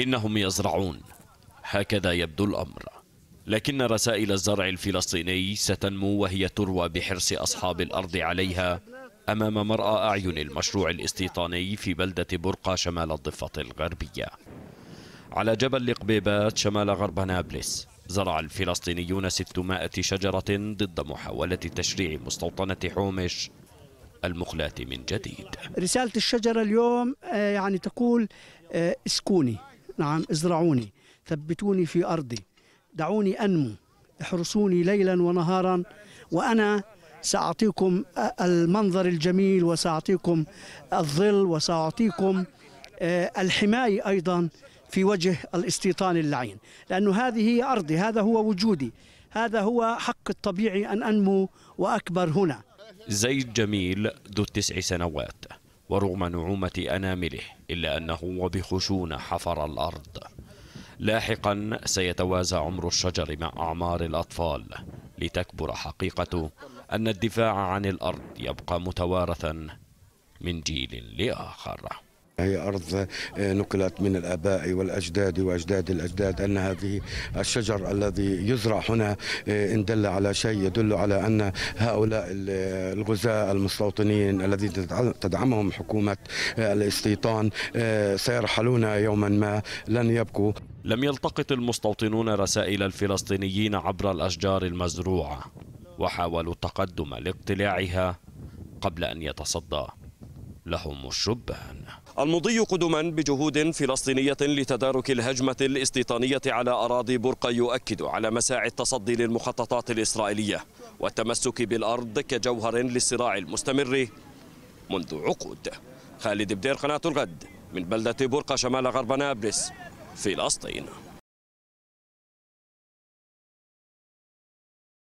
إنهم يزرعون هكذا يبدو الأمر لكن رسائل الزرع الفلسطيني ستنمو وهي تروى بحرص أصحاب الأرض عليها أمام مرأى أعين المشروع الاستيطاني في بلدة برقة شمال الضفة الغربية على جبل القبيبات شمال غرب نابلس زرع الفلسطينيون 600 شجرة ضد محاولة تشريع مستوطنة حومش المخلاة من جديد رسالة الشجرة اليوم آه، يعني تقول آه، اسكوني نعم ازرعوني ثبتوني في أرضي دعوني أنمو احرسوني ليلا ونهارا وأنا سأعطيكم المنظر الجميل وسأعطيكم الظل وسأعطيكم آه، الحماية أيضا في وجه الاستيطان اللعين لأن هذه هي أرضي هذا هو وجودي هذا هو حق الطبيعي أن أنمو وأكبر هنا زيد جميل ذو التسع سنوات ورغم نعومة أنامله إلا أنه وبخشونة حفر الأرض لاحقا سيتوازى عمر الشجر مع أعمار الأطفال لتكبر حقيقة أن الدفاع عن الأرض يبقى متوارثا من جيل لآخر هي أرض آه، نقلت من الآباء والأجداد وأجداد الأجداد أن هذه الشجر الذي يزرع هنا آه، إن دل على شيء يدل على أن هؤلاء الغزاة المستوطنين الذين تدعمهم حكومة آه، الاستيطان سيرحلون يوما ما لن يبقوا لم يلتقط المستوطنون رسائل الفلسطينيين عبر الأشجار المزروعة وحاولوا التقدم لاقتلاعها قبل أن يتصدى لهم الشبان المضي قدما بجهود فلسطينية لتدارك الهجمة الاستيطانية على أراضي برقة يؤكد على مساعي التصدي للمخططات الإسرائيلية والتمسك بالأرض كجوهر للصراع المستمر منذ عقود خالد بدير قناة الغد من بلدة برقة شمال غرب نابلس فلسطين